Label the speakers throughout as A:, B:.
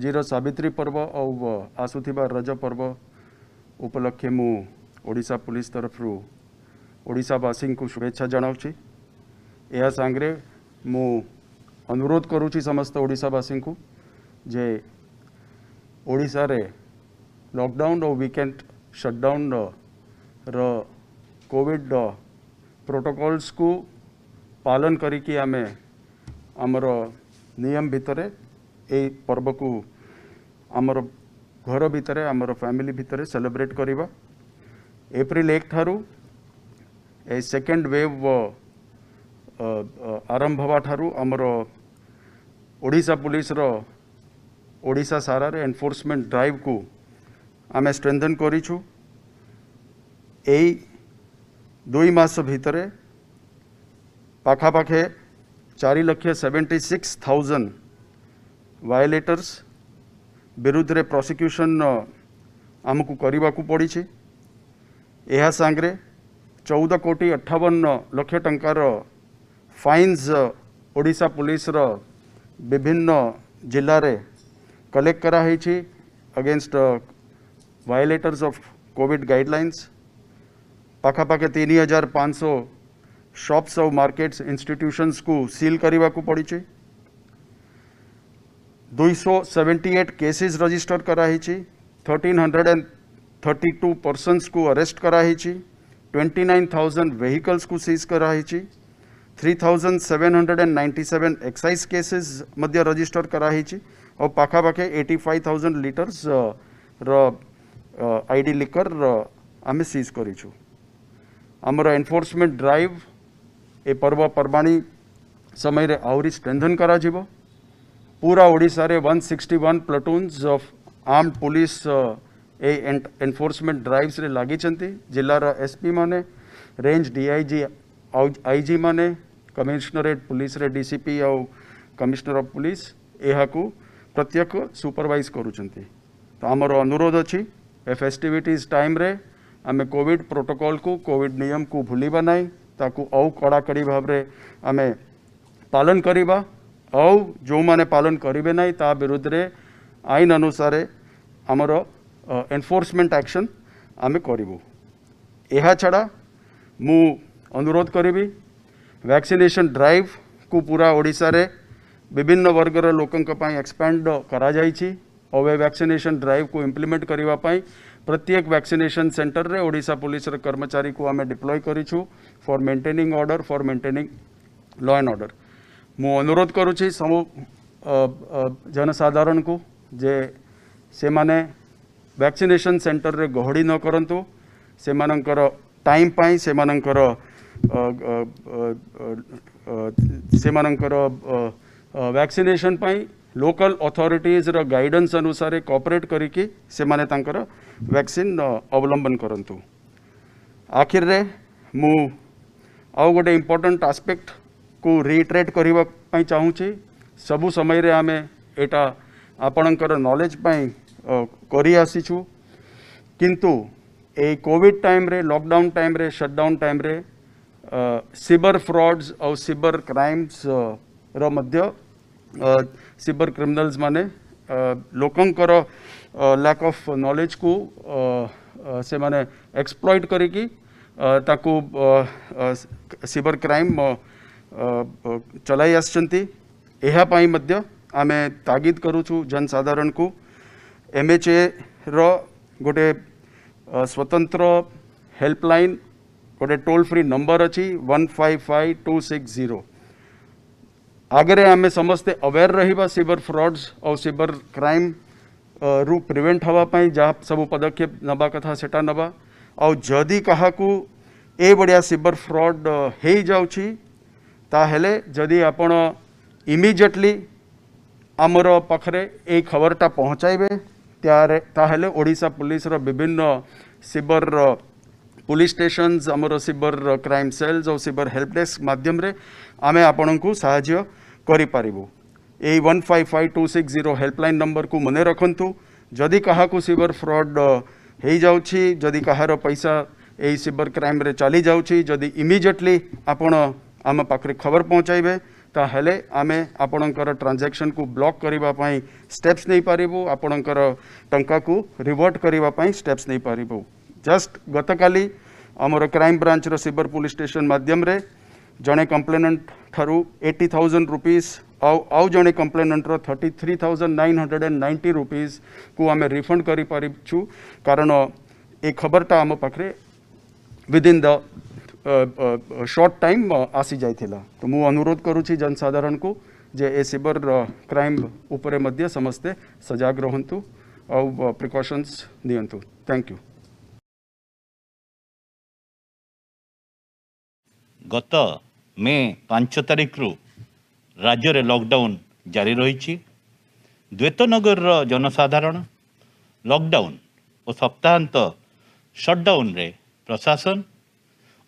A: ଆଜିର ସାବିତ୍ରୀ ପର୍ବ ଆଉ ଆସୁଥିବା ରଜ ପର୍ବ ଉପଲକ୍ଷେ ମୁଁ ଓଡ଼ିଶା ପୋଲିସ ତରଫରୁ ଓଡ଼ିଶାବାସୀଙ୍କୁ ଶୁଭେଚ୍ଛା ଜଣାଉଛି ଏହା ସାଙ୍ଗରେ ମୁଁ ଅନୁରୋଧ କରୁଛି ସମସ୍ତ ଓଡ଼ିଶାବାସୀଙ୍କୁ ଯେ ଓଡ଼ିଶାରେ ଲକଡାଉନ୍ ଆଉ ୱିକେଣ୍ଡ ସଟ୍ଡାଉନ୍ର କୋଭିଡ଼୍ର ପ୍ରୋଟୋକଲ୍ସକୁ ପାଳନ କରିକି ଆମେ ଆମର ନିୟମ ଭିତରେ पर्व को आमर घर भितर आम फैमिली भितर सेलिब्रेट कर एप्रिल एक ठार् ए सेकेंड वेव आरंभ हमारा ओडा पुलिस ओडा सारे एनफोर्समेंट ड्राइव को आम स्ट्रेंथन कर दुई मस भाखापाखे चार लक्ष सेवेन्टी सिक्स थाउजेंड વાયોલેટર્સ ବିରୁଦ୍ଧରେ ପ୍ରସିକ୍ୟୁସନ୍ ଆମକୁ କରିବାକୁ ପଡ଼ିଛି ଏହା ସାଙ୍ଗରେ ଚଉଦ କୋଟି ଅଠାବନ ଲକ୍ଷ ଟଙ୍କାର ଫାଇନ୍ସ ଓଡ଼ିଶା ପୋଲିସର ବିଭିନ୍ନ ଜିଲ୍ଲାରେ କଲେକ୍ଟ କରାହେଇଛି against violators of covid guidelines ପାଖାପାଖି ତିନି ହଜାର ପାଞ୍ଚଶହ ସପ୍ସ ଆଉ ମାର୍କେଟ୍ସ ଇନଷ୍ଟିଟ୍ୟୁସନ୍ସକୁ ସିଲ୍ କରିବାକୁ ପଡ଼ିଛି 278 को अरेस्ट कराई ट्वेंटी 1332 थाउजेंड वेहिकल्स को सीज कराई 29000 vehicles seven hundred and ninety 3797 excise cases मध्य रजिस्टर कराई और पखापाखि 85000 लीटर्स रो आईडी लिकर आम सीज करूँ एनफोर्समेंट ड्राइव ए पर्वपर्वाणी समय आहरी करा कर पूरा उड़ीसा रे 161 sixty one platoons of armed police enforcement drives लगी जिलार एसपी मैंने रेंज डीआईजी आईजी मैंने कमिशनरेट पुलिस रे डीसीपी आउ कमिश्नर ऑफ पुलिस यह प्रत्येक सुपरवाइज करुंट तो आमर अनुरोध अच्छी ए फेस्टिविटीज टाइम रे आम कोविड प्रोटोकॉल को कोविड नियम को भूलना ना ताकू कड़ाकड़ी भाव में आम पालन करवा ଆଉ ଯେଉଁମାନେ ପାଳନ କରିବେ ନାହିଁ ତା ବିରୁଦ୍ଧରେ ଆଇନ ଅନୁସାରେ ଆମର ଏନଫୋର୍ସମେଣ୍ଟ ଆକ୍ସନ୍ ଆମେ କରିବୁ ଏହା ଛଡ଼ା ମୁଁ ଅନୁରୋଧ କରିବି ଭ୍ୟାକ୍ସିନେସନ୍ ଡ୍ରାଇଭ୍କୁ ପୁରା ଓଡ଼ିଶାରେ ବିଭିନ୍ନ ବର୍ଗର ଲୋକଙ୍କ ପାଇଁ ଏକ୍ସପ୍ୟାଣ୍ଡ କରାଯାଇଛି ଆଉ ଏ ଭ୍ୟାକ୍ସିନେସନ୍ ଡ୍ରାଇଭ୍କୁ ଇମ୍ପ୍ଲିମେଣ୍ଟ କରିବା ପାଇଁ ପ୍ରତ୍ୟେକ ଭ୍ୟାକ୍ସିନେସନ୍ ସେଣ୍ଟରରେ ଓଡ଼ିଶା ପୋଲିସର କର୍ମଚାରୀକୁ ଆମେ ଡିପ୍ଲୟ କରିଛୁ for maintaining order for maintaining law and order હું અનુરોધ કરું છું સમૂહ જનસાଧାରଣଙ୍କୁ ଯେ ସେମାନେ ଭ୍ୟାକ୍ସିନେସନ୍ ସେଣ୍ଟରରେ ଗହଳି ନ କରନ୍ତୁ ସେମାନଙ୍କର ଟାଇମ୍ ପାଇଁ ସେମାନଙ୍କର ସେମାନଙ୍କର ଭ୍ୟାକ୍ସିନେସନ୍ ପାଇଁ ଲୋକାଲ୍ ଅଥରିଟିଜ୍ର ଗାଇଡ଼େନ୍ସ ଅନୁସାରେ କୋଅପରେଟ୍ କରିକି ସେମାନେ ତାଙ୍କର ଭ୍ୟାକ୍ସିନ୍ ଅବଲମ୍ବନ କରନ୍ତୁ ଆଖିରରେ ମୁଁ ଆଉ ଗୋଟେ ଇମ୍ପୋର୍ଟାଣ୍ଟ ଆସ୍ପେକ୍ଟ को रिट्रेट करने चाहूँ सबु समय आम आमे आपण आपणकर नलेज करू किंतु ए कोविड टाइम रे लॉकडाउन टाइम रे सटडाउन टाइम रे सिबर फ्रॉड्स और सिबर क्राइम्स रो सिबर क्रिमिनल्स माने लोकंर लैक ऑफ नॉलेज को से माने एक्सप्लॉइट करी सिबर क्राइम चलाई आसपाई तागिद करुचु जनसाधारण को एम एच ए रोटे स्वतंत्र हेल्पलाइन गोटे टोल फ्री नंबर अच्छी one five five two six zero आगे आम समस्ते अवेयर रहा सीबर फ्रड्स और सीबर क्राइम रु प्रिवेन्ट हाँपी जहाँ सब पदक्षेप नवा कथा से नवा आदि क्या ये बढ़िया सीबर फ्रड हो जाऊँगी ताहले जदि आपण इमिजिएटली आमर पाखे ये खबरटा पहुँचाइबे ताहले ओडिशा पुलिस रो विभिन्न सिबर रो पुलिस स्टेशन आमर सिबर रो क्राइम सेल्स और सिबर हेल्प डेस्क मध्यम आम आपण को साय कर one five five two six zero helpline number को मन रखत जदि क्या सिबर फ्रड हो जाऊँगी जदि कहार पैसा यही सिबर क्राइम चली जाऊँगी जदि इमिजिएटली आपड़ आम पाखे खबर पहुँचाइबे ତାହେଲେ ଆମେ ଆପଣଙ୍କର ଟ୍ରାଞ୍ଜାକ୍ସନ୍କୁ ବ୍ଲକ୍ କରିବା ପାଇଁ ଷ୍ଟେପ୍ସ ନେଇପାରିବୁ ଆପଣଙ୍କର ଟଙ୍କାକୁ ରିଭର୍ଟ କରିବା ପାଇଁ ଷ୍ଟେପ୍ସ ନେଇପାରିବୁ ଜଷ୍ଟ ଗତକାଲି ଆମର କ୍ରାଇମ୍ ବ୍ରାଞ୍ଚର ସିବର ପୋଲିସ୍ ଷ୍ଟେସନ୍ ମାଧ୍ୟମରେ ଜଣେ କମ୍ପ୍ଲେନାଣ୍ଟ ଠାରୁ ଏଇଟି ଥାଉଜେଣ୍ଡ ରୁପିଜ୍ ଆଉ ଆଉ ଜଣେ କମ୍ପ୍ଲେନାଣ୍ଟର thirty three thousand nine hundred and ninety ରୁପିଜ୍କୁ ଆମେ ରିଫଣ୍ଡ କରିପାରିଛୁ କାରଣ ଏ ଖବରଟା ଆମ ପାଖରେ ୱିଦିନ୍ ଦ सर्ट टाइम आसी जाए तो मुझे अनुरोध करुँ जनसाधारण को जे ए सीबर क्राइम उपरे मध्य समस्ते सजग रुंतु आ प्रिकसन्स नियंतु
B: थैंक यू गत मे पांच तारीख रु राज्य लकडाउन जारी रही द्वेतनगर जनसाधारण लकडाउन और सप्ताहत सटडाउन प्रशासन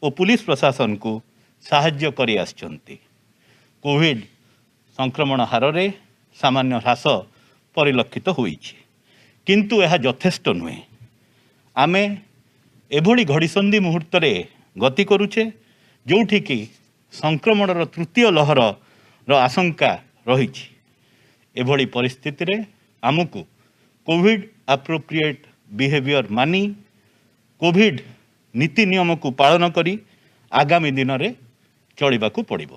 B: ଓ ପୁଲିସ୍ ପ୍ରଶାସନକୁ ସାହାଯ୍ୟ କରିଆସିଛନ୍ତି କୋଭିଡ଼ ସଂକ୍ରମଣ ହାରରେ ସାମାନ୍ୟ ହ୍ରାସ ପରିଲକ୍ଷିତ ହୋଇଛି କିନ୍ତୁ ଏହା ଯଥେଷ୍ଟ ନୁହେଁ ଆମେ ଏଭଳି ଘଡ଼ିସନ୍ଧି ମୁହୂର୍ତ୍ତରେ ଗତି କରୁଛେ ଯେଉଁଠିକି ସଂକ୍ରମଣର ତୃତୀୟ ଲହରର ଆଶଙ୍କା ରହିଛି ଏଭଳି ପରିସ୍ଥିତିରେ ଆମକୁ କୋଭିଡ଼ ଆପ୍ରୋପ୍ରିଏଟ୍ ବିହେଭିଅର୍ ମାନି କୋଭିଡ଼ ନୀତି ନିୟମକୁ ପାଳନ କରି ଆଗାମୀ ଦିନରେ ଚଳିବାକୁ ପଡ଼ିବ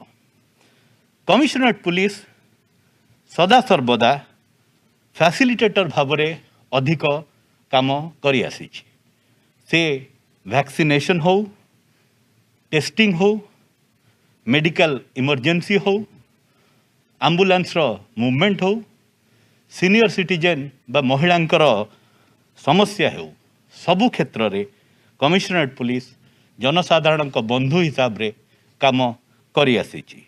B: କମିଶନରେଟ୍ ପୁଲିସ୍ ସଦାସର୍ବଦା ଫ୍ୟାସିଲିଟେଟର୍ ଭାବରେ ଅଧିକ କାମ କରିଆସିଛି ସେ ଭ୍ୟାକ୍ସିନେସନ୍ ହେଉ ଟେଷ୍ଟିଂ ହେଉ ମେଡ଼ିକାଲ ଇମର୍ଜେନ୍ସି ହେଉ ଆମ୍ବୁଲାନ୍ସର ମୁଭମେଣ୍ଟ ହେଉ ସିନିୟର ସିଟିଜେନ୍ ବା ମହିଳାଙ୍କର ସମସ୍ୟା ହେଉ ସବୁ କ୍ଷେତ୍ରରେ କମିଶନରେଟ୍ ପୁଲିସ୍ ଜନସାଧାରଣଙ୍କ ବନ୍ଧୁ ହିସାବରେ କାମ କରିଆସିଛି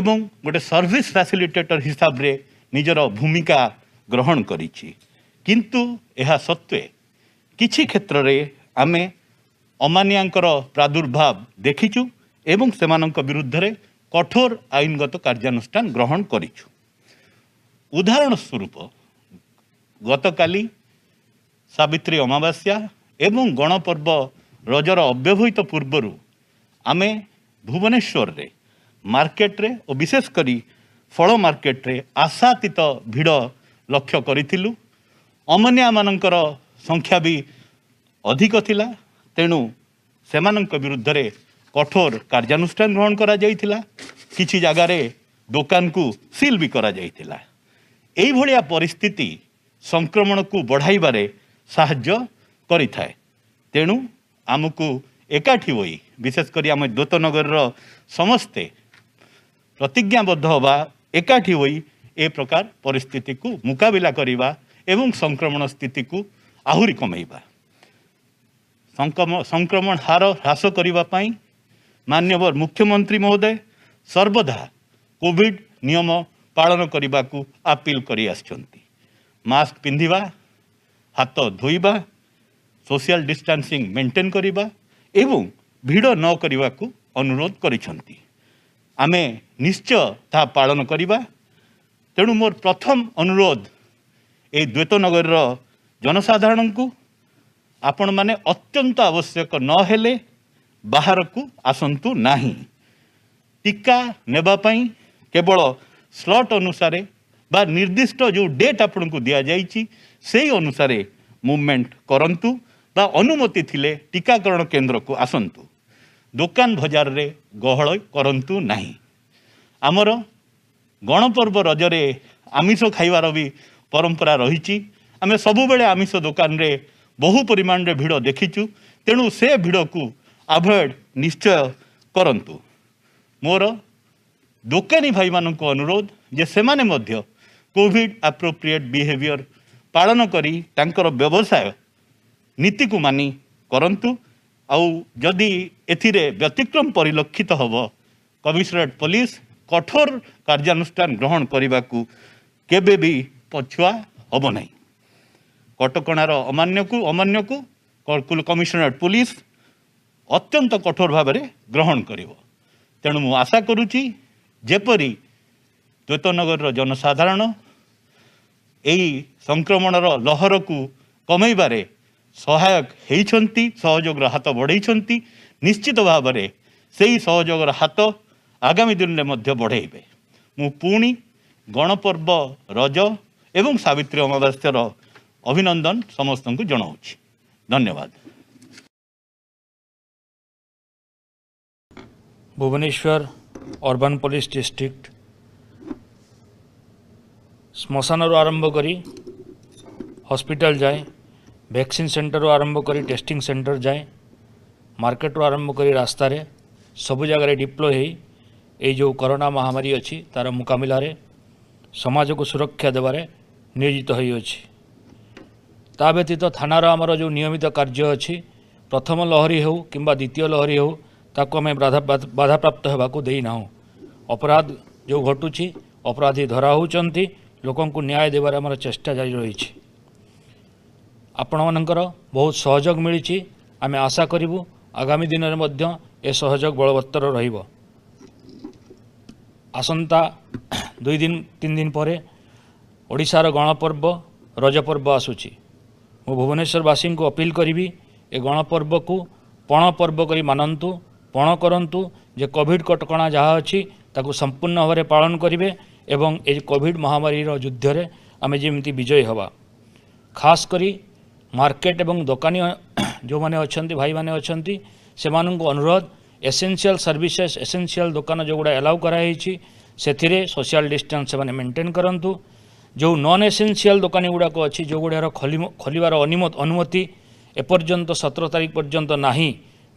B: ଏବଂ ଗୋଟେ ସର୍ଭିସ୍ ଫ୍ୟାସିଲିଟେଟର୍ ହିସାବରେ ନିଜର ଭୂମିକା ଗ୍ରହଣ କରିଛି କିନ୍ତୁ ଏହା ସତ୍ତ୍ୱେ କିଛି କ୍ଷେତ୍ରରେ ଆମେ ଅମାନିଆଙ୍କର ପ୍ରାଦୁର୍ଭାବ ଦେଖିଛୁ ଏବଂ ସେମାନଙ୍କ ବିରୁଦ୍ଧରେ କଠୋର ଆଇନଗତ କାର୍ଯ୍ୟାନୁଷ୍ଠାନ ଗ୍ରହଣ କରିଛୁ ଉଦାହରଣ ସ୍ୱରୂପ ଗତକାଲି ସାବିତ୍ରୀ ଅମାବାସ୍ୟା ଏବଂ ଗଣପର୍ବ ରଜର ଅବ୍ୟବହିତ ପୂର୍ବରୁ ଆମେ ଭୁବନେଶ୍ୱରରେ ମାର୍କେଟରେ ଓ ବିଶେଷ କରି ଫଳ ମାର୍କେଟରେ ଆଶାତୀତ ଭିଡ଼ ଲକ୍ଷ୍ୟ କରିଥିଲୁ ଅମନିଆମାନଙ୍କର ସଂଖ୍ୟା ବି ଅଧିକ ଥିଲା ତେଣୁ ସେମାନଙ୍କ ବିରୁଦ୍ଧରେ କଠୋର କାର୍ଯ୍ୟାନୁଷ୍ଠାନ ଗ୍ରହଣ କରାଯାଇଥିଲା କିଛି ଜାଗାରେ ଦୋକାନକୁ ସିଲ୍ ବି କରାଯାଇଥିଲା ଏଇଭଳିଆ ପରିସ୍ଥିତି ସଂକ୍ରମଣକୁ ବଢ଼ାଇବାରେ ସାହାଯ୍ୟ କରିଥାଏ ତେଣୁ ଆମକୁ ଏକାଠି ହୋଇ ବିଶେଷ କରି ଆମ ଦ୍ୱତନଗରର ସମସ୍ତେ ପ୍ରତିଜ୍ଞାବଦ୍ଧ ହେବା ଏକାଠି ହୋଇ ଏ ପ୍ରକାର ପରିସ୍ଥିତିକୁ ମୁକାବିଲା କରିବା ଏବଂ ସଂକ୍ରମଣ ସ୍ଥିତିକୁ ଆହୁରି କମେଇବା ସଂକ୍ରମଣ ହାର ହ୍ରାସ କରିବା ପାଇଁ ମାନ୍ୟବର ମୁଖ୍ୟମନ୍ତ୍ରୀ ମହୋଦୟ ସର୍ବଦା କୋଭିଡ଼ ନିୟମ ପାଳନ କରିବାକୁ ଆପିଲ୍ କରିଆସିଛନ୍ତି ମାସ୍କ ପିନ୍ଧିବା ହାତ ଧୋଇବା ସୋସିଆଲ ଡିଷ୍ଟାନ୍ସିଂ ମେଣ୍ଟେନ୍ କରିବା ଏବଂ ଭିଡ଼ ନ କରିବାକୁ ଅନୁରୋଧ କରିଛନ୍ତି ଆମେ ନିଶ୍ଚୟ ତାହା ପାଳନ କରିବା ତେଣୁ ମୋର ପ୍ରଥମ ଅନୁରୋଧ ଏଇ ଦ୍ୱୈତ ନଗରୀର ଜନସାଧାରଣଙ୍କୁ ଆପଣମାନେ ଅତ୍ୟନ୍ତ ଆବଶ୍ୟକ ନହେଲେ ବାହାରକୁ ଆସନ୍ତୁ ନାହିଁ ଟିକା ନେବା ପାଇଁ କେବଳ ସ୍ଲଟ୍ ଅନୁସାରେ ବା ନିର୍ଦ୍ଦିଷ୍ଟ ଯେଉଁ ଡେଟ୍ ଆପଣଙ୍କୁ ଦିଆଯାଇଛି ସେଇ ଅନୁସାରେ ମୁଭମେଣ୍ଟ କରନ୍ତୁ ବା ଅନୁମତି ଥିଲେ ଟିକାକରଣ କେନ୍ଦ୍ରକୁ ଆସନ୍ତୁ ଦୋକାନ ବଜାରରେ ଗହଳ କରନ୍ତୁ ନାହିଁ ଆମର ଗଣପର୍ବ ରଜରେ ଆମିଷ ଖାଇବାର ବି ପରମ୍ପରା ରହିଛି ଆମେ ସବୁବେଳେ ଆମିଷ ଦୋକାନରେ ବହୁ ପରିମାଣରେ ଭିଡ଼ ଦେଖିଛୁ ତେଣୁ ସେ ଭିଡ଼କୁ ଆଭଏଡ଼ ନିଶ୍ଚୟ କରନ୍ତୁ ମୋର ଦୋକାନୀ ଭାଇମାନଙ୍କୁ ଅନୁରୋଧ ଯେ ସେମାନେ ମଧ୍ୟ କୋଭିଡ଼ ଆପ୍ରୋପ୍ରିଏଟ୍ ବିହେଭିଅର୍ ପାଳନ କରି ତାଙ୍କର ବ୍ୟବସାୟ ନୀତିକୁ ମାନି କରନ୍ତୁ ଆଉ ଯଦି ଏଥିରେ ବ୍ୟତିକ୍ରମ ପରିଲକ୍ଷିତ ହେବ କମିଶନରେଟ୍ ପୋଲିସ କଠୋର କାର୍ଯ୍ୟାନୁଷ୍ଠାନ ଗ୍ରହଣ କରିବାକୁ କେବେ ବି ପଛୁଆ ହେବ ନାହିଁ କଟକଣାର ଅମାନ୍ୟକୁ ଅମାନ୍ୟକୁ କମିଶନରେଟ୍ ପୋଲିସ ଅତ୍ୟନ୍ତ କଠୋର ଭାବରେ ଗ୍ରହଣ କରିବ ତେଣୁ ମୁଁ ଆଶା କରୁଛି ଯେପରି ଦ୍ୱୈତନଗରର ଜନସାଧାରଣ ଏହି ସଂକ୍ରମଣର ଲହରକୁ କମେଇବାରେ ସହାୟକ ହେଇଛନ୍ତି ସହଯୋଗର ହାତ ବଢ଼େଇଛନ୍ତି ନିଶ୍ଚିତ ଭାବରେ ସେହି ସହଯୋଗର ହାତ ଆଗାମୀ ଦିନରେ ମଧ୍ୟ ବଢ଼େଇବେ ମୁଁ ପୁଣି ଗଣପର୍ବ ରଜ ଏବଂ ସାବିତ୍ରୀ ଅମାବାସ୍ୟର ଅଭିନନ୍ଦନ ସମସ୍ତଙ୍କୁ ଜଣାଉଛି ଧନ୍ୟବାଦ
C: ଭୁବନେଶ୍ୱର ଅର୍ବାନ୍ ପୋଲିସ ଡିଷ୍ଟ୍ରିକ୍ଟ ଶ୍ମଶାନରୁ ଆରମ୍ଭ କରି ହସ୍ପିଟାଲ ଯାଏ વેક્સિન સેન્ટરો આરંભ କରି ଟେଷ୍ଟିଂ ସେଣ୍ଟର ଯାଏଁ ମାର୍କେଟରୁ ଆରମ୍ଭ କରି ରାସ୍ତାରେ ସବୁ ଜାଗାରେ ଡିପ୍ଲୋ ହେଇ ଏଇ ଯେଉଁ କରୋନା ମହାମାରୀ ଅଛି ତା'ର ମୁକାବିଲାରେ ସମାଜକୁ ସୁରକ୍ଷା ଦେବାରେ ନିୟୋଜିତ ହୋଇଅଛି ତା ବ୍ୟତୀତ ଥାନାର ଆମର ଯେଉଁ ନିୟମିତ କାର୍ଯ୍ୟ ଅଛି ପ୍ରଥମ ଲହରୀ ହେଉ କିମ୍ବା ଦ୍ୱିତୀୟ ଲହରୀ ହେଉ ତାକୁ ଆମେ ବାଧାପ୍ରାପ୍ତ ହେବାକୁ ଦେଇନାହୁଁ ଅପରାଧ ଯେଉଁ ଘଟୁଛି ଅପରାଧୀ ଧରା ହେଉଛନ୍ତି ଲୋକଙ୍କୁ ନ୍ୟାୟ ଦେବାରେ ଆମର ଚେଷ୍ଟା ଜାରି ରହିଛି ଆପଣମାନଙ୍କର ବହୁତ ସହଯୋଗ ମିଳିଛି ଆମେ ଆଶା କରିବୁ ଆଗାମୀ ଦିନରେ ମଧ୍ୟ ଏ ସହଯୋଗ ବଳବତ୍ତର ରହିବ ଆସନ୍ତା ଦୁଇ ଦିନ ତିନି ଦିନ ପରେ ଓଡ଼ିଶାର ଗଣପର୍ବ ରଜ ପର୍ବ ଆସୁଛି ମୁଁ ଭୁବନେଶ୍ୱରବାସୀଙ୍କୁ ଅପିଲ କରିବି ଏ ଗଣପର୍ବକୁ ପଣ ପର୍ବ କରି ମାନନ୍ତୁ ପଣ କରନ୍ତୁ ଯେ କୋଭିଡ଼ କଟକଣା ଯାହା ଅଛି ତାକୁ ସମ୍ପୂର୍ଣ୍ଣ ଭାବରେ ପାଳନ କରିବେ ଏବଂ ଏ କୋଭିଡ଼ ମହାମାରୀର ଯୁଦ୍ଧରେ ଆମେ ଯେମିତି ବିଜୟୀ ହେବା ଖାସ୍ କରି ମାର୍କେଟ ଏବଂ ଦୋକାନୀ ଯେଉଁମାନେ ଅଛନ୍ତି ଭାଇମାନେ ଅଛନ୍ତି ସେମାନଙ୍କୁ ଅନୁରୋଧ ଏସେନ୍ସିଆଲ୍ ସର୍ଭିସେସ୍ ଏସେନ୍ସିଆଲ୍ ଦୋକାନ ଯେଉଁଗୁଡ଼ା ଏଲାଉ କରାଯାଇଛି ସେଥିରେ ସୋସିଆଲ୍ ଡିଷ୍ଟାନ୍ସ ସେମାନେ ମେଣ୍ଟେନ୍ କରନ୍ତୁ ଯେଉଁ ନନ୍ ଏସେନ୍ସିଆଲ୍ ଦୋକାନୀ ଗୁଡ଼ାକ ଅଛି ଯେଉଁଗୁଡ଼ାର ଖୋଲିବାର ଅନୁମତି ଏପର୍ଯ୍ୟନ୍ତ ସତର ତାରିଖ ପର୍ଯ୍ୟନ୍ତ ନାହିଁ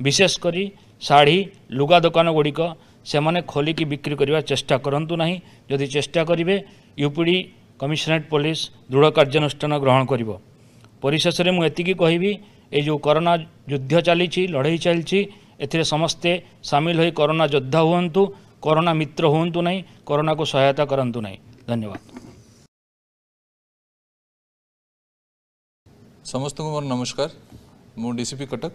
C: ବିଶେଷ କରି ଶାଢ଼ୀ ଲୁଗା ଦୋକାନ ଗୁଡ଼ିକ ସେମାନେ ଖୋଲିକି ବିକ୍ରି କରିବା ଚେଷ୍ଟା କରନ୍ତୁ ନାହିଁ ଯଦି ଚେଷ୍ଟା କରିବେ ୟୁପିଡ଼ି କମିଶନରେଟ୍ ପୋଲିସ ଦୃଢ଼ କାର୍ଯ୍ୟାନୁଷ୍ଠାନ ଗ୍ରହଣ କରିବ ପରିଶେଷରେ ମୁଁ ଏତିକି କହିବି ଏ ଯେଉଁ କରୋନା ଯୁଦ୍ଧ ଚାଲିଛି ଲଢ଼େଇ ଚାଲିଛି ଏଥିରେ ସମସ୍ତେ ସାମିଲ ହୋଇ କରୋନା ଯୋଦ୍ଧା ହୁଅନ୍ତୁ କରୋନା ମିତ୍ର ହୁଅନ୍ତୁ ନାହିଁ କରୋନାକୁ ସହାୟତା କରନ୍ତୁ ନାହିଁ ଧନ୍ୟବାଦ
D: ସମସ୍ତଙ୍କୁ ମୋର ନମସ୍କାର ମୁଁ ଡିସିପି କଟକ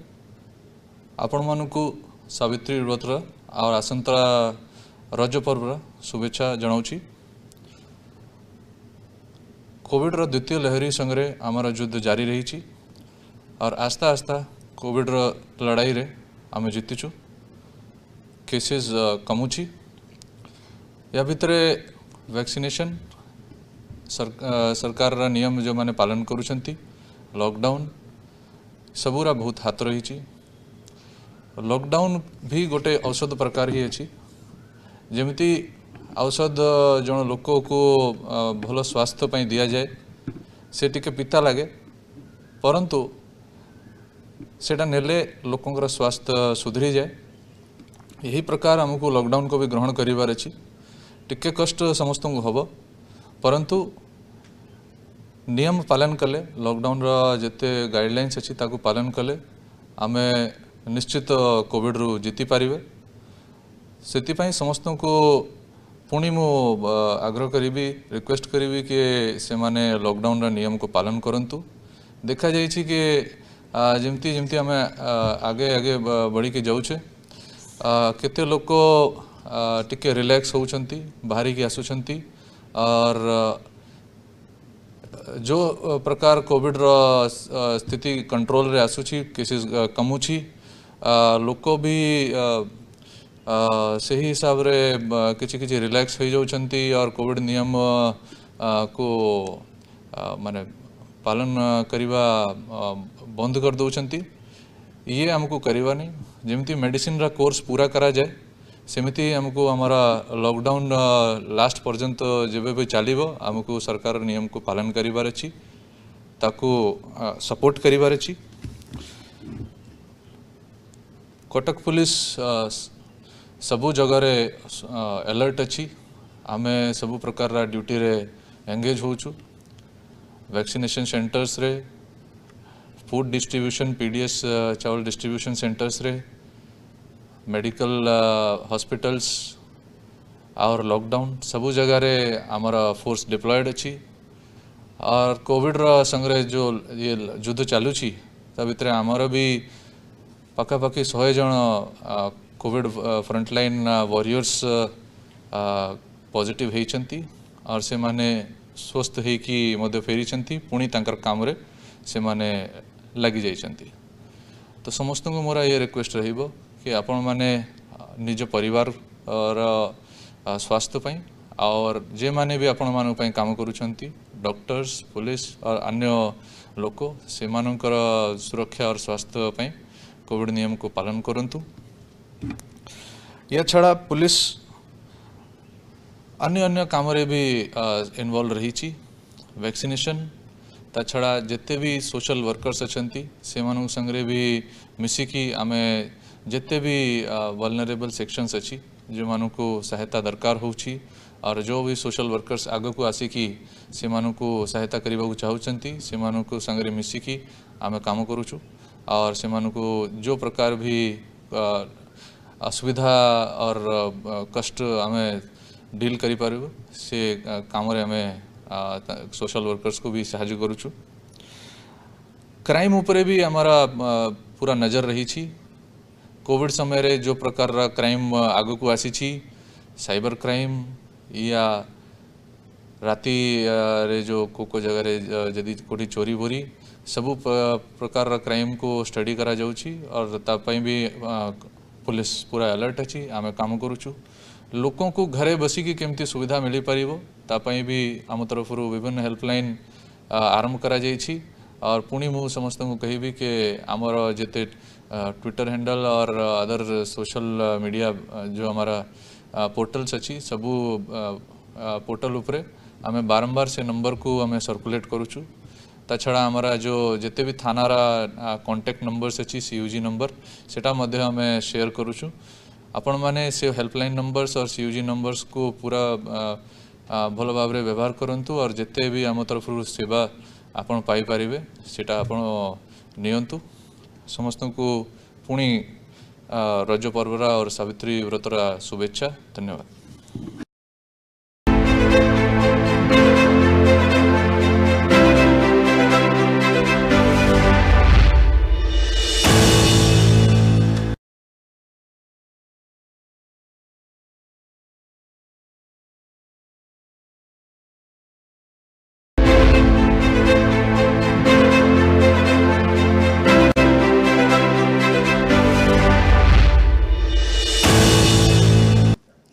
D: ଆପଣମାନଙ୍କୁ ସାବିତ୍ରୀ ବ୍ରତର ଆଉ ଆସନ୍ତା ରଜ ପର୍ବର ଶୁଭେଚ୍ଛା ଜଣାଉଛି कॉविड्र द्वितीय लहरी संगे आम युद्ध जारी रही और आस्ता आस्ता कॉविड्र लड़ाई रे आम जीतीचु केसेस कमुची या भितर वैक्सीनेशन सरकार नियम जो मैंने पालन कर लॉकडाउन सबूरा बहुत हाथ रही लॉकडाउन भी गोटे औषध प्रकार ही अच्छी जमी औषध जो लोक को भल स्वास्थ्यपी दि जाए से टी पिता लगे परंतु सेटा ने लोकंर स्वास्थ्य सुधरी जाए यही प्रकार आमको लकडाउन को भी ग्रहण करार अच्छी टिके कष्ट समस्त हम परंतु नियम पालन कले लकडाउन रेत गाइडलैंस अच्छी ताको पालन कले आम निश्चित कॉविड्रु जीति पारे से समस्त को पुणी मु आग्रह करी रिक्वेस्ट करी कि से माने लॉकडाउन रा नियम को पालन करूँ देखा जा जमती जमी आम आगे आगे बढ़ के जाऊे केत लोक टी रिलैक्स होारिकी आसुँच और जो प्रकार कोविड स्थिति कंट्रोल रे आसुची केसेस कमुची लोक भी से ही हिसाब से किसी किसी रिलैक्स हो और कोविड नियम को मान पालन करवा बंद कर दौंती ये आमको करवानी जमी मेडिसीन कोर्स पूरा करा जाए सेमती आमको आमर लॉकडाउन लास्ट पर्यंत जब भी चलो आमको सरकार नियम को पालन करार सपोर्ट करटक पुलिस सबु जगार एलर्ट अच्छी आम सब प्रकार ड्यूटी रे एंगेज वैक्सीनेशन सेंटर्स रे फूड डिस्ट्रीब्यूशन पीडीएस चावल डिस्ट्रीब्यूशन सेंटर्स रे मेडिकल हॉस्पिटल्स आवर लॉकडाउन सब जगार आमर फोर्स डिप्लॉयड अच्छी और कोविड संग्रे जो ये युद्ध चलुच्छी आमर भी पखापाखि शहे जन covid front line warriors positive होती और से मैंने स्वस्थ हो कि फेरी पुणी तक काम से मैंने लग जा तो समस्त को मोर ये रिक्वेस्ट रज पर स्वास्थ्यपी और जे मैंने भी आपण मानी काम डॉक्टर्स पुलिस और अन्य लोक से मानकर सुरक्षा और स्वास्थ्यपी कोविड नियम को पालन करूँ या छड़ा पुलिस अन्य अन्य कामरे भी इनवल्व रही वैक्सीनेशन ता छड़ा जिते भी सोशल वर्कर्स अच्छा से संगे भी मिसिकी आम जिते भी वल्नरेबल सेक्शंस अच्छी जो मानू सहायता दरकार हो और जो भी सोशल वर्कर्स आग को आसिकी से सहायता करने को चाहते से संगे मिसिकी आम कम करूँ और से जो प्रकार भी असुविधा और कष्ट आम डिल कर से सोशल वर्कर्स को भी साज कर क्राइम उपरे भी आमर पूरा नजर रही कोविड समय जो प्रकार क्राइम आग को आसी साइबर क्राइम या राति रे जो को को जगह जदि कोटी चोरी बोरी सब प्रकार क्राइम को स्टडी करा और तापाई भी पुलिस पूरा अलर्ट अच्छी आम कम करुचु लोक को घरे बसिकी केमती सुविधा मिल पार भी आम तरफ विभिन्न हेल्पलाइन आरंभ कर और पुणी मु समस्त को कहबी कि आमर जिते ट्विटर हैंडल और अदर सोशल मीडिया जो हमारा पोर्टल्स अच्छी सबू पोर्टल उपरे आम बारंबार से नंबर को आम सर्कुलेट करुचु ता छड़ा आम जो जिते भी थाना कंटेक्ट नंबर अच्छी सी यू यूजी नंबर से सेयर करुचु आपण मैंने से हेल्पलाइन नंबर्स और सी यू यूजी नंबर्स को पूरा भल भाव व्यवहार करूँ और जिते भी आम तरफ सेवा आपर से आपतु समस्त को पुणी रज पर्वरा और सवित्री व्रतरा शुभेच्छा धन्यवाद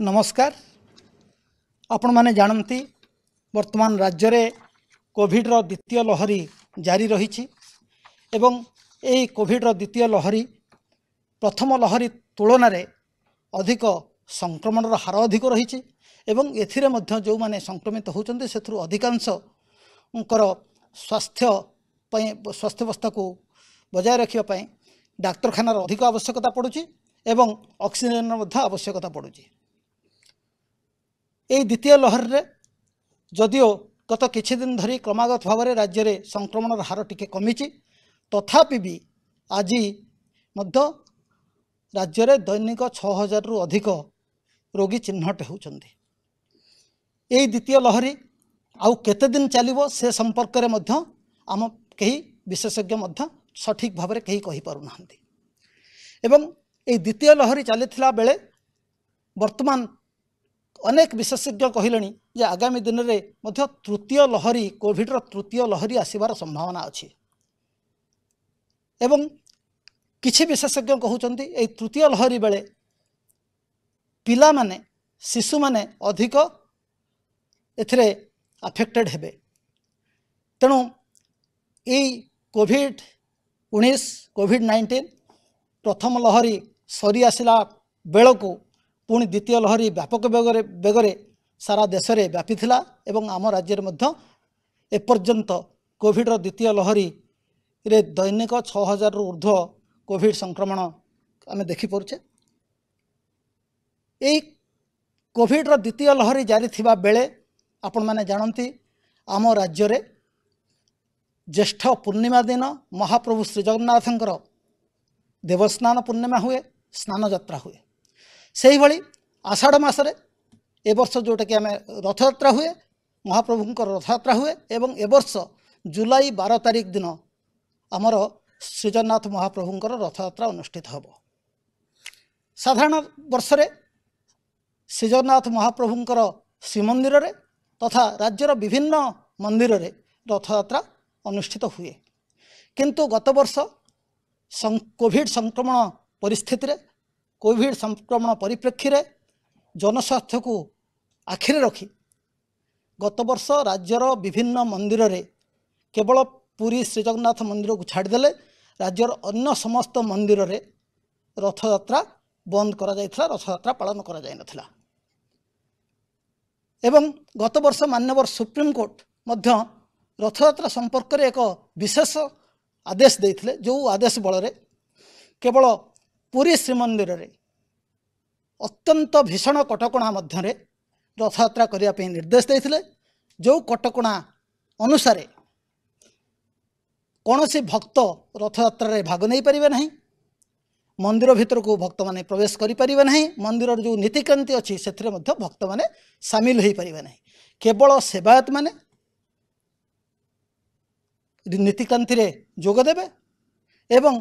E: নমস্কার ଆପଣମାନେ ଜାଣନ୍ତି ବର୍ତ୍ତମାନ ରାଜ୍ୟରେ କୋଭିଡ଼୍ର ଦ୍ୱିତୀୟ ଲହରୀ ଜାରି ରହିଛି ଏବଂ ଏହି କୋଭିଡ଼୍ର ଦ୍ୱିତୀୟ ଲହରୀ ପ୍ରଥମ ଲହରୀ ତୁଳନାରେ ଅଧିକ ସଂକ୍ରମଣର ହାର ଅଧିକ ରହିଛି ଏବଂ ଏଥିରେ ମଧ୍ୟ ଯେଉଁମାନେ ସଂକ୍ରମିତ ହେଉଛନ୍ତି ସେଥିରୁ ଅଧିକାଂଶଙ୍କର ସ୍ୱାସ୍ଥ୍ୟ ପାଇଁ ସ୍ୱାସ୍ଥ୍ୟାବସ୍ଥାକୁ ବଜାୟ ରଖିବା ପାଇଁ ଡାକ୍ତରଖାନାର ଅଧିକ ଆବଶ୍ୟକତା ପଡ଼ୁଛି ଏବଂ ଅକ୍ସିଜେନ୍ର ମଧ୍ୟ ଆବଶ୍ୟକତା ପଡ଼ୁଛି ଏହି ଦ୍ୱିତୀୟ ଲହରରେ ଯଦିଓ ଗତ କିଛି ଦିନ ଧରି କ୍ରମାଗତ ଭାବରେ ରାଜ୍ୟରେ ସଂକ୍ରମଣର ହାର ଟିକିଏ କମିଛି ତଥାପି ବି ଆଜି ମଧ୍ୟ ରାଜ୍ୟରେ ଦୈନିକ ଛଅ ହଜାରରୁ ଅଧିକ ରୋଗୀ ଚିହ୍ନଟ ହେଉଛନ୍ତି ଏହି ଦ୍ୱିତୀୟ ଲହରୀ ଆଉ କେତେଦିନ ଚାଲିବ ସେ ସମ୍ପର୍କରେ ମଧ୍ୟ ଆମ କେହି ବିଶେଷଜ୍ଞ ମଧ୍ୟ ସଠିକ୍ ଭାବରେ କେହି କହିପାରୁନାହାନ୍ତି ଏବଂ ଏହି ଦ୍ୱିତୀୟ ଲହରୀ ଚାଲିଥିଲା ବେଳେ ବର୍ତ୍ତମାନ ଅନେକ ବିଶେଷଜ୍ଞ କହିଲେଣି ଯେ ଆଗାମୀ ଦିନରେ ମଧ୍ୟ ତୃତୀୟ ଲହରୀ କୋଭିଡ଼ର ତୃତୀୟ ଲହରୀ ଆସିବାର ସମ୍ଭାବନା ଅଛି ଏବଂ କିଛି ବିଶେଷଜ୍ଞ କହୁଛନ୍ତି ଏହି ତୃତୀୟ ଲହରୀ ବେଳେ ପିଲାମାନେ ଶିଶୁମାନେ ଅଧିକ ଏଥିରେ ଆଫେକ୍ଟେଡ଼ ହେବେ ତେଣୁ ଏଇ କୋଭିଡ଼ ଉଣେଇଶ କୋଭିଡ଼ ନାଇଣ୍ଟିନ୍ ପ୍ରଥମ ଲହରୀ ସରିଆସିଲା ବେଳକୁ ପୁଣି ଦ୍ୱିତୀୟ ଲହରୀ ବ୍ୟାପକ ବେଗରେ ବେଗରେ ସାରା ଦେଶରେ ବ୍ୟାପିଥିଲା ଏବଂ ଆମ ରାଜ୍ୟରେ ମଧ୍ୟ ଏପର୍ଯ୍ୟନ୍ତ କୋଭିଡ଼ର ଦ୍ୱିତୀୟ ଲହରୀରେ ଦୈନିକ ଛଅ ହଜାରରୁ ଉର୍ଦ୍ଧ୍ୱ କୋଭିଡ଼ ସଂକ୍ରମଣ ଆମେ ଦେଖିପାରୁଛେ ଏଇ କୋଭିଡ଼ର ଦ୍ୱିତୀୟ ଲହରୀ ଜାରି ଥିବା ବେଳେ ଆପଣମାନେ ଜାଣନ୍ତି ଆମ ରାଜ୍ୟରେ ଜ୍ୟେଷ୍ଠ ପୂର୍ଣ୍ଣିମା ଦିନ ମହାପ୍ରଭୁ ଶ୍ରୀଜଗନ୍ନାଥଙ୍କର ଦେବସ୍ନାନ ପୂର୍ଣ୍ଣିମା ହୁଏ ସ୍ନାନଯାତ୍ରା ହୁଏ ସେହିଭଳି ଆଷାଢ଼ ମାସରେ ଏ ବର୍ଷ ଯେଉଁଟାକି ଆମେ ରଥଯାତ୍ରା ହୁଏ ମହାପ୍ରଭୁଙ୍କର ରଥଯାତ୍ରା ହୁଏ ଏବଂ ଏ ବର୍ଷ ଜୁଲାଇ ବାର ତାରିଖ ଦିନ ଆମର ଶ୍ରୀଜଗନ୍ନାଥ ମହାପ୍ରଭୁଙ୍କର ରଥଯାତ୍ରା ଅନୁଷ୍ଠିତ ହେବ ସାଧାରଣ ବର୍ଷରେ ଶ୍ରୀଜଗନ୍ନାଥ ମହାପ୍ରଭୁଙ୍କର ଶ୍ରୀମନ୍ଦିରରେ ତଥା ରାଜ୍ୟର ବିଭିନ୍ନ ମନ୍ଦିରରେ ରଥଯାତ୍ରା ଅନୁଷ୍ଠିତ ହୁଏ କିନ୍ତୁ ଗତବର୍ଷ କୋଭିଡ଼ ସଂକ୍ରମଣ ପରିସ୍ଥିତିରେ କୋଭିଡ଼ ସଂକ୍ରମଣ ପରିପ୍ରେକ୍ଷୀରେ ଜନସ୍ୱାସ୍ଥ୍ୟକୁ ଆଖିରେ ରଖି ଗତବର୍ଷ ରାଜ୍ୟର ବିଭିନ୍ନ ମନ୍ଦିରରେ କେବଳ ପୁରୀ ଶ୍ରୀଜଗନ୍ନାଥ ମନ୍ଦିରକୁ ଛାଡ଼ିଦେଲେ ରାଜ୍ୟର ଅନ୍ୟ ସମସ୍ତ ମନ୍ଦିରରେ ରଥଯାତ୍ରା ବନ୍ଦ କରାଯାଇଥିଲା ରଥଯାତ୍ରା ପାଳନ କରାଯାଇନଥିଲା ଏବଂ ଗତବର୍ଷ ମାନ୍ୟବର ସୁପ୍ରିମକୋର୍ଟ ମଧ୍ୟ ରଥଯାତ୍ରା ସମ୍ପର୍କରେ ଏକ ବିଶେଷ ଆଦେଶ ଦେଇଥିଲେ ଯେଉଁ ଆଦେଶ ବଳରେ କେବଳ ପୁରୀ ଶ୍ରୀମନ୍ଦିରରେ ଅତ୍ୟନ୍ତ ଭୀଷଣ କଟକଣା ମଧ୍ୟରେ ରଥଯାତ୍ରା କରିବା ପାଇଁ ନିର୍ଦ୍ଦେଶ ଦେଇଥିଲେ ଯେଉଁ କଟକଣା ଅନୁସାରେ କୌଣସି ଭକ୍ତ ରଥଯାତ୍ରାରେ ଭାଗ ନେଇପାରିବେ ନାହିଁ ମନ୍ଦିର ଭିତରକୁ ଭକ୍ତମାନେ ପ୍ରବେଶ କରିପାରିବେ ନାହିଁ ମନ୍ଦିରର ଯେଉଁ ନୀତିକ୍ରାନ୍ତି ଅଛି ସେଥିରେ ମଧ୍ୟ ଭକ୍ତମାନେ ସାମିଲ ହୋଇପାରିବେ ନାହିଁ କେବଳ ସେବାୟତମାନେ ନୀତିକ୍ରାନ୍ତିରେ ଯୋଗ ଦେବେ ଏବଂ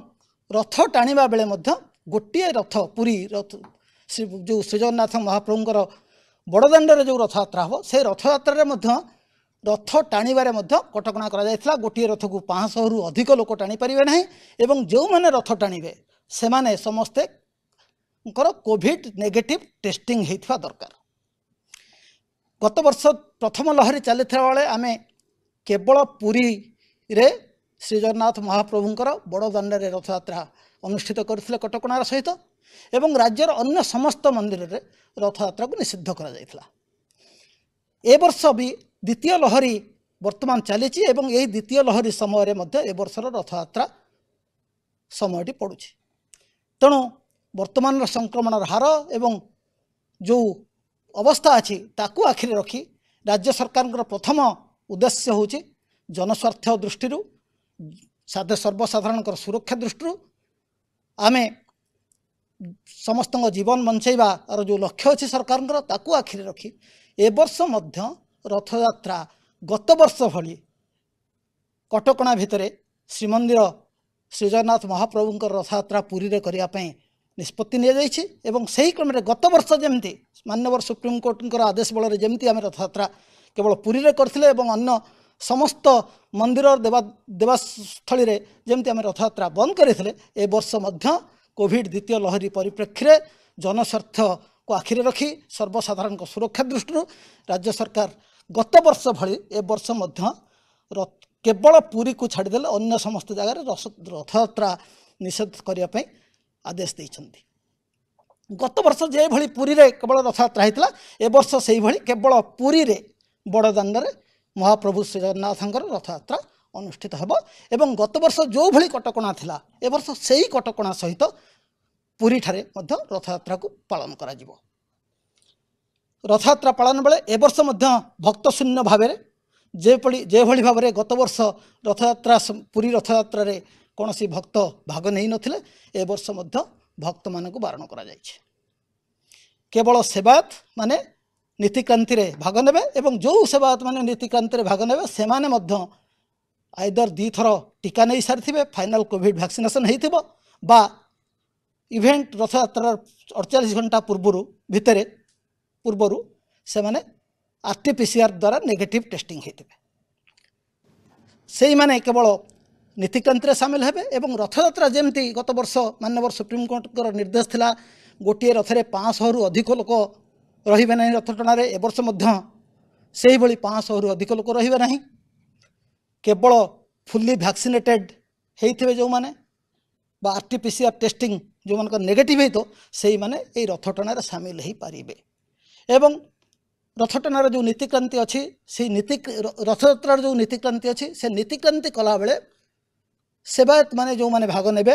E: ରଥ ଟାଣିବା ବେଳେ ମଧ୍ୟ ଗୋଟିଏ ରଥ ପୁରୀ ରଥ ଯେଉଁ ଶ୍ରୀଜଗନ୍ନାଥ ମହାପ୍ରଭୁଙ୍କର ବଡ଼ଦାଣ୍ଡରେ ଯେଉଁ ରଥଯାତ୍ରା ହେବ ସେ ରଥଯାତ୍ରାରେ ମଧ୍ୟ ରଥ ଟାଣିବାରେ ମଧ୍ୟ କଟକଣା କରାଯାଇଥିଲା ଗୋଟିଏ ରଥକୁ ପାଞ୍ଚଶହରୁ ଅଧିକ ଲୋକ ଟାଣିପାରିବେ ନାହିଁ ଏବଂ ଯେଉଁମାନେ ରଥ ଟାଣିବେ ସେମାନେ ସମସ୍ତେଙ୍କର କୋଭିଡ଼ ନେଗେଟିଭ୍ ଟେଷ୍ଟିଂ ହେଇଥିବା ଦରକାର ଗତବର୍ଷ ପ୍ରଥମ ଲହରୀ ଚାଲିଥିଲା ବେଳେ ଆମେ କେବଳ ପୁରୀରେ ଶ୍ରୀ ମହାପ୍ରଭୁଙ୍କର ବଡ଼ଦାଣ୍ଡରେ ରଥଯାତ୍ରା ଅନୁଷ୍ଠିତ କରିଥିଲେ କଟକଣାର ସହିତ ଏବଂ ରାଜ୍ୟର ଅନ୍ୟ ସମସ୍ତ ମନ୍ଦିରରେ ରଥଯାତ୍ରାକୁ ନିଷିଦ୍ଧ କରାଯାଇଥିଲା ଏ ବର୍ଷ ବି ଦ୍ୱିତୀୟ ଲହରୀ ବର୍ତ୍ତମାନ ଚାଲିଛି ଏବଂ ଏହି ଦ୍ୱିତୀୟ ଲହରୀ ସମୟରେ ମଧ୍ୟ ଏ ବର୍ଷର ରଥଯାତ୍ରା ସମୟଟି ପଡ଼ୁଛି ତେଣୁ ବର୍ତ୍ତମାନର ସଂକ୍ରମଣର ହାର ଏବଂ ଯେଉଁ ଅବସ୍ଥା ଅଛି ତାକୁ ଆଖିରେ ରଖି ରାଜ୍ୟ ସରକାରଙ୍କର ପ୍ରଥମ ଉଦ୍ଦେଶ୍ୟ ହେଉଛି ଜନସ୍ୱାର୍ଥ ଦୃଷ୍ଟିରୁ ସର୍ବସାଧାରଣଙ୍କର ସୁରକ୍ଷା ଦୃଷ୍ଟିରୁ ଆମେ ସମସ୍ତଙ୍କ ଜୀବନ ବଞ୍ଚାଇବାର ଯେଉଁ ଲକ୍ଷ୍ୟ ଅଛି ସରକାରଙ୍କର ତାକୁ ଆଖିରେ ରଖି ଏ ବର୍ଷ ମଧ୍ୟ ରଥଯାତ୍ରା ଗତ ବର୍ଷ ଭଳି କଟକଣା ଭିତରେ ଶ୍ରୀମନ୍ଦିର ଶ୍ରୀଜଗନ୍ନାଥ ମହାପ୍ରଭୁଙ୍କର ରଥଯାତ୍ରା ପୁରୀରେ କରିବା ପାଇଁ ନିଷ୍ପତ୍ତି ନିଆଯାଇଛି ଏବଂ ସେହି କ୍ରମରେ ଗତ ବର୍ଷ ଯେମିତି ମାନ୍ୟବର ସୁପ୍ରିମକୋର୍ଟଙ୍କର ଆଦେଶ ବଳରେ ଯେମିତି ଆମେ ରଥଯାତ୍ରା କେବଳ ପୁରୀରେ କରିଥିଲେ ଏବଂ ଅନ୍ୟ ସମସ୍ତ ମନ୍ଦିର ଦେବା ଦେବାସ୍ଥଳୀରେ ଯେମିତି ଆମେ ରଥଯାତ୍ରା ବନ୍ଦ କରିଥିଲେ ଏ ବର୍ଷ ମଧ୍ୟ କୋଭିଡ଼ ଦ୍ୱିତୀୟ ଲହରୀ ପରିପ୍ରେକ୍ଷୀରେ ଜନସ୍ୱାର୍ଥକୁ ଆଖିରେ ରଖି ସର୍ବସାଧାରଣଙ୍କ ସୁରକ୍ଷା ଦୃଷ୍ଟିରୁ ରାଜ୍ୟ ସରକାର ଗତ ବର୍ଷ ଭଳି ଏ ବର୍ଷ ମଧ୍ୟ କେବଳ ପୁରୀକୁ ଛାଡ଼ିଦେଲେ ଅନ୍ୟ ସମସ୍ତ ଜାଗାରେ ରଥଯାତ୍ରା ନିଷେଧ କରିବା ପାଇଁ ଆଦେଶ ଦେଇଛନ୍ତି ଗତ ବର୍ଷ ଯେଭଳି ପୁରୀରେ କେବଳ ରଥଯାତ୍ରା ହୋଇଥିଲା ଏ ବର୍ଷ ସେହିଭଳି କେବଳ ପୁରୀରେ ବଡ଼ଦାଣ୍ଡରେ ମହାପ୍ରଭୁ ଶ୍ରୀଜଗନ୍ନାଥଙ୍କର ରଥଯାତ୍ରା ଅନୁଷ୍ଠିତ ହେବ ଏବଂ ଗତବର୍ଷ ଯେଉଁଭଳି କଟକଣା ଥିଲା ଏ ବର୍ଷ ସେହି କଟକଣା ସହିତ ପୁରୀଠାରେ ମଧ୍ୟ ରଥଯାତ୍ରାକୁ ପାଳନ କରାଯିବ ରଥଯାତ୍ରା ପାଳନ ବେଳେ ଏ ବର୍ଷ ମଧ୍ୟ ଭକ୍ତଶୂନ୍ୟ ଭାବରେ ଯେଭଳି ଯେଭଳି ଭାବରେ ଗତବର୍ଷ ରଥଯାତ୍ରା ପୁରୀ ରଥଯାତ୍ରାରେ କୌଣସି ଭକ୍ତ ଭାଗ ନେଇନଥିଲେ ଏ ବର୍ଷ ମଧ୍ୟ ଭକ୍ତମାନଙ୍କୁ ବାରଣ କରାଯାଇଛି କେବଳ ସେବାୟତ ମାନେ ନୀତିକ୍ରାନ୍ତିରେ ଭାଗ ନେବେ ଏବଂ ଯେଉଁ ସେବାୟତମାନେ ନୀତିକ୍ରାନ୍ତିରେ ଭାଗ ନେବେ ସେମାନେ ମଧ୍ୟ ଆଇଦର ଦୁଇଥର ଟିକା ନେଇସାରିଥିବେ ଫାଇନାଲ୍ କୋଭିଡ଼ ଭ୍ୟାକ୍ସିନେସନ୍ ହେଇଥିବ ବା ଇଭେଣ୍ଟ ରଥଯାତ୍ରାର ଅଡ଼ଚାଳିଶ ଘଣ୍ଟା ପୂର୍ବରୁ ଭିତରେ ପୂର୍ବରୁ ସେମାନେ ଆର୍ ଟି ପି ସି ଆର୍ ଦ୍ୱାରା ନେଗେଟିଭ୍ ଟେଷ୍ଟିଂ ହେଇଥିବେ ସେଇମାନେ କେବଳ ନୀତିକ୍ରାନ୍ତିରେ ସାମିଲ ହେବେ ଏବଂ ରଥଯାତ୍ରା ଯେମିତି ଗତ ବର୍ଷ ମାନ୍ୟବର ସୁପ୍ରିମକୋର୍ଟଙ୍କର ନିର୍ଦ୍ଦେଶ ଥିଲା ଗୋଟିଏ ରଥରେ ପାଞ୍ଚଶହରୁ ଅଧିକ ଲୋକ ରହିବେ ନାହିଁ ରଥ ଟଣାରେ ଏବର୍ଷ ମଧ୍ୟ ସେହିଭଳି ପାଞ୍ଚଶହରୁ ଅଧିକ ଲୋକ ରହିବେ ନାହିଁ କେବଳ ଫୁଲି ଭ୍ୟାକ୍ସିନେଟେଡ଼୍ ହେଇଥିବେ ଯେଉଁମାନେ ବା R T P C R testing ଯେଉଁମାନଙ୍କ ନେଗେଟିଭ୍ ହେଇଥିବ ସେଇମାନେ ଏଇ ରଥ ଟଣାରେ ସାମିଲ ହେଇପାରିବେ ଏବଂ ରଥଟଣାର ଯେଉଁ ନୀତିକ୍ରାନ୍ତି ଅଛି ସେଇ ନୀତି ରଥଯାତ୍ରାର ଯେଉଁ ନୀତିକ୍ରାନ୍ତି ଅଛି ସେ ନୀତିକ୍ରାନ୍ତି କଲାବେଳେ ସେବାୟତମାନେ ଯେଉଁମାନେ ଭାଗ ନେବେ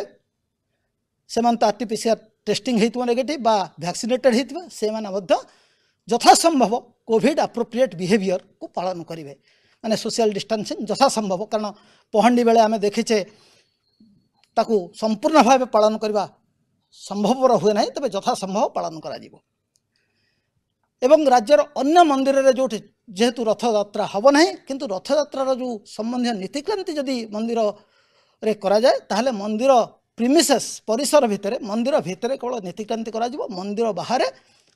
E: ସେମାନେ ତ R T P C R testing ହେଇଥିବ ନେଗେଟିଭ୍ ବା ଭ୍ୟାକ୍ସିନେଟେଡ଼୍ ହେଇଥିବେ ସେମାନେ ମଧ୍ୟ ଯଥାସମ୍ଭବ କୋଭିଡ଼ ଆପ୍ରୋପ୍ରିଏଟ୍ ବିହେଭିଅର୍କୁ ପାଳନ କରିବେ ମାନେ ସୋସିଆଲ୍ ଡିଷ୍ଟାନ୍ସିଂ ଯଥାସମ୍ଭବ କାରଣ ପହଣ୍ଡି ବେଳେ ଆମେ ଦେଖିଛେ ତାକୁ ସମ୍ପୂର୍ଣ୍ଣ ଭାବେ ପାଳନ କରିବା ସମ୍ଭବର ହୁଏ ନାହିଁ ତେବେ ଯଥାସମ୍ଭବ ପାଳନ କରାଯିବ ଏବଂ ରାଜ୍ୟର ଅନ୍ୟ ମନ୍ଦିରରେ ଯେଉଁଠି ଯେହେତୁ ରଥଯାତ୍ରା ହେବ ନାହିଁ କିନ୍ତୁ ରଥଯାତ୍ରାର ଯେଉଁ ସମ୍ବନ୍ଧୀୟ ନୀତିକ୍ରାନ୍ତି ଯଦି ମନ୍ଦିରରେ କରାଯାଏ ତାହେଲେ ମନ୍ଦିର ପ୍ରିମିସେସ୍ ପରିସର ଭିତରେ ମନ୍ଦିର ଭିତରେ କେବଳ ନୀତିକ୍ରାନ୍ତି କରାଯିବ ମନ୍ଦିର ବାହାରେ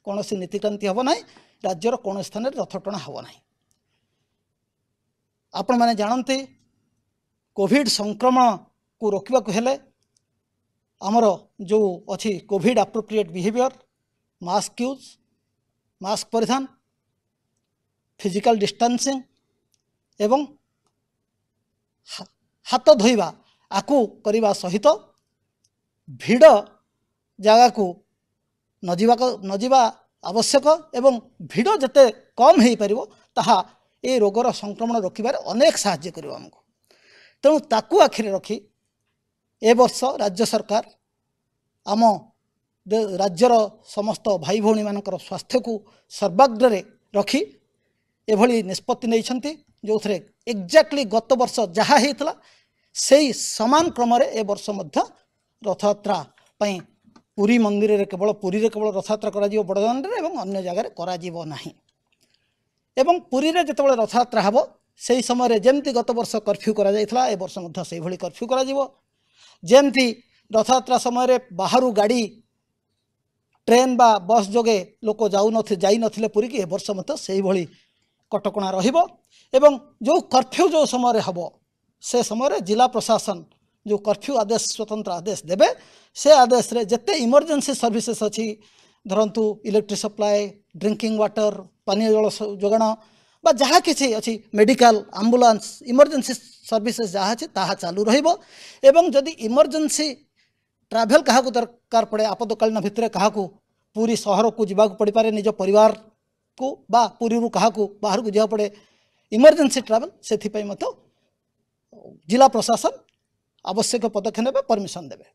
E: କୌଣସି ନୀତିକ୍ରାନ୍ତି ହେବ ନାହିଁ ରାଜ୍ୟର କୌଣସି ସ୍ଥାନରେ ରଥଟଣା ହେବ ନାହିଁ ଆପଣମାନେ ଜାଣନ୍ତି କୋଭିଡ଼ ସଂକ୍ରମଣକୁ ରୋକିବାକୁ ହେଲେ ଆମର ଯେଉଁ ଅଛି covid appropriate behaviour mask use mask ପରିଧାନ ଫିଜିକାଲ୍ ଡିଷ୍ଟାନ୍ସିଂ ଏବଂ ହାତ ଧୋଇବା ଆକୁ କରିବା ସହିତ ଭିଡ଼ ଜାଗାକୁ ନଯିବା ନଯିବା ଆବଶ୍ୟକ ଏବଂ ଭିଡ଼ ଯେତେ କମ୍ ହୋଇପାରିବ ତାହା ଏଇ ରୋଗର ସଂକ୍ରମଣ ରୋକିବାରେ ଅନେକ ସାହାଯ୍ୟ କରିବ ଆମକୁ ତେଣୁ ତାକୁ ଆଖିରେ ରଖି ଏ ବର୍ଷ ରାଜ୍ୟ ସରକାର ଆମ ରାଜ୍ୟର ସମସ୍ତ ଭାଇ ଭଉଣୀମାନଙ୍କର ସ୍ୱାସ୍ଥ୍ୟକୁ ସର୍ବାଗ୍ରରେ ରଖି ଏଭଳି ନିଷ୍ପତ୍ତି ନେଇଛନ୍ତି ଯେଉଁଥିରେ ଏକ୍ଜାକ୍ଟଲି ଗତ ବର୍ଷ ଯାହା ହେଇଥିଲା ସେଇ ସମାନ କ୍ରମରେ ଏ ବର୍ଷ ମଧ୍ୟ ରଥଯାତ୍ରା ପାଇଁ ପୁରୀ ମନ୍ଦିରରେ କେବଳ ପୁରୀରେ କେବଳ ରଥଯାତ୍ରା କରାଯିବ ବଡ଼ଦାଣ୍ଡରେ ଏବଂ ଅନ୍ୟ ଜାଗାରେ କରାଯିବ ନାହିଁ ଏବଂ ପୁରୀରେ ଯେତେବେଳେ ରଥଯାତ୍ରା ହେବ ସେହି ସମୟରେ ଯେମିତି ଗତ ବର୍ଷ କର୍ଫ୍ୟୁ କରାଯାଇଥିଲା ଏ ବର୍ଷ ମଧ୍ୟ ସେହିଭଳି କର୍ଫ୍ୟୁ କରାଯିବ ଯେମିତି ରଥଯାତ୍ରା ସମୟରେ ବାହାରୁ ଗାଡ଼ି ଟ୍ରେନ୍ ବା ବସ୍ ଯୋଗେ ଲୋକ ଯାଉନଥିଲେ ଯାଇନଥିଲେ ପୁରୀକି ଏ ବର୍ଷ ମଧ୍ୟ ସେହିଭଳି କଟକଣା ରହିବ ଏବଂ ଯେଉଁ କର୍ଫ୍ୟୁ ଯେଉଁ ସମୟରେ ହେବ ସେ ସମୟରେ ଜିଲ୍ଲା ପ୍ରଶାସନ जो कर्फ्यू आदेश स्वतंत्र आदेश देवे से आदेश रे जिते इमरजेन्सी सर्विसेस अच्छी धरतु इलेक्ट्रिक सप्लाए ड्रिंकिंग वाटर पानी जल जोगाण जहाँ किसी अच्छी मेडिकल आम्बुलांस इमरजेन्सी सर्विसेस जहाँ अच्छे ताहा चालू रहिबो एवं जदि इमरजेन्सी ट्राभेल क्या दरकार पड़े आपदकालीन भितर क्या पूरी सहर को जवाक पड़ पारे निज पर को बा पूरी क्या बाहर को जवाक पड़े इमरजेन्सी ट्राभेल से जिला प्रशासन ଆବଶ୍ୟକ ପଦକ୍ଷେପ ନେବେ ପରମିସନ୍ ଦେବେ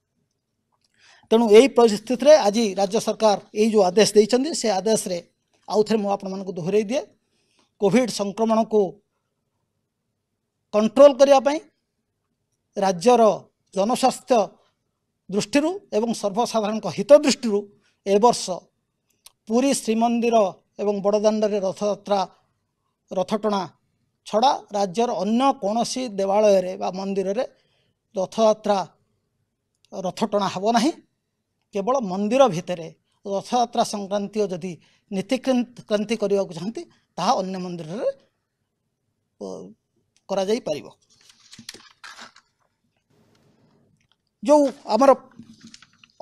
E: ତେଣୁ ଏହି ପରିସ୍ଥିତିରେ ଆଜି ରାଜ୍ୟ ସରକାର ଏଇ ଯେଉଁ ଆଦେଶ ଦେଇଛନ୍ତି ସେ ଆଦେଶରେ ଆଉଥରେ ମୁଁ ଆପଣମାନଙ୍କୁ ଦୋହରାଇ ଦିଏ କୋଭିଡ଼ ସଂକ୍ରମଣକୁ କଣ୍ଟ୍ରୋଲ କରିବା ପାଇଁ ରାଜ୍ୟର ଜନସ୍ୱାସ୍ଥ୍ୟ ଦୃଷ୍ଟିରୁ ଏବଂ ସର୍ବସାଧାରଣଙ୍କ ହିତ ଦୃଷ୍ଟିରୁ ଏ ବର୍ଷ ପୁରୀ ଶ୍ରୀମନ୍ଦିର ଏବଂ ବଡ଼ଦାଣ୍ଡରେ ରଥଯାତ୍ରା ରଥଟଣା ଛଡ଼ା ରାଜ୍ୟର ଅନ୍ୟ କୌଣସି ଦେବାଳୟରେ ବା ମନ୍ଦିରରେ ରଥଯାତ୍ରା ରଥ ଟଣା ହେବ ନାହିଁ କେବଳ ମନ୍ଦିର ଭିତରେ ରଥଯାତ୍ରା ସଂକ୍ରାନ୍ତୀୟ ଯଦି ନୀତିକ୍ରାନ୍ତି କରିବାକୁ ଚାହାନ୍ତି ତାହା ଅନ୍ୟ ମନ୍ଦିରରେ କରାଯାଇପାରିବ ଯେଉଁ ଆମର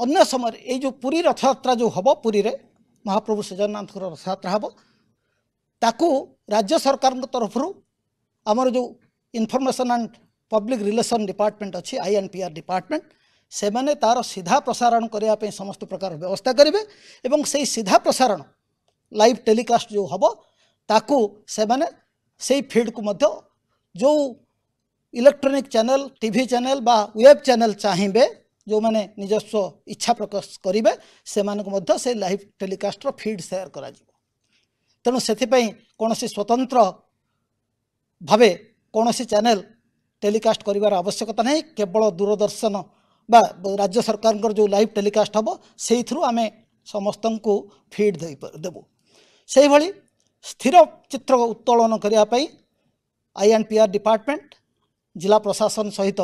E: ଅନ୍ୟ ସମୟରେ ଏଇ ଯେଉଁ ପୁରୀ ରଥଯାତ୍ରା ଯେଉଁ ହେବ ପୁରୀରେ ମହାପ୍ରଭୁ ଜଗନ୍ନାଥଙ୍କର ରଥଯାତ୍ରା ହେବ ତାକୁ ରାଜ୍ୟ ସରକାରଙ୍କ ତରଫରୁ ଆମର ଯେଉଁ information and public relation department अच्छी I and P R department से मैंने तार सीधा प्रसारण करने समस्त प्रकार व्यवस्था करेंगे एवं से सीधा प्रसारण लाइव टेलिकास्ट जो हम ताकू से फिल्ड को मध्य जो इलेक्ट्रोनिक चैनल टीवी चैनल बा वेब चैनल चाहिए जो मैंने निजस्व इच्छा प्रकाश करेंगे से मध्य से लाइव टेलिकास्टर फिड सेयार कर तेणु से कौन स्वतंत्र भावे कौन सी चैनल ଟେଲିକାଷ୍ଟ କରିବାର ଆବଶ୍ୟକତା ନାହିଁ କେବଳ ଦୂରଦର୍ଶନ ବା ରାଜ୍ୟ ସରକାରଙ୍କର ଯେଉଁ ଲାଇଭ୍ ଟେଲିକାଷ୍ଟ ହେବ ସେଇଥିରୁ ଆମେ ସମସ୍ତଙ୍କୁ ଫିଡ୍ ଦେବୁ ସେହିଭଳି ସ୍ଥିର ଚିତ୍ର ଉତ୍ତୋଳନ କରିବା ପାଇଁ I and P R department ଜିଲ୍ଲା ପ୍ରଶାସନ ସହିତ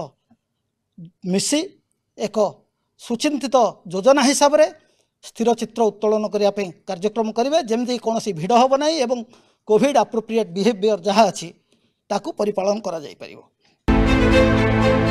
E: ମିଶି ଏକ ସୁଚିନ୍ତିତ ଯୋଜନା ହିସାବରେ ସ୍ଥିର ଚିତ୍ର ଉତ୍ତୋଳନ କରିବା ପାଇଁ କାର୍ଯ୍ୟକ୍ରମ କରିବେ ଯେମିତି କୌଣସି ଭିଡ଼ ହେବ ନାହିଁ ଏବଂ କୋଭିଡ଼ ଆପ୍ରୋପ୍ରିଏଟ୍ ବିହେଭିଅର୍ ଯାହା ଅଛି ତାକୁ ପରିପାଳନ କରାଯାଇପାରିବ Música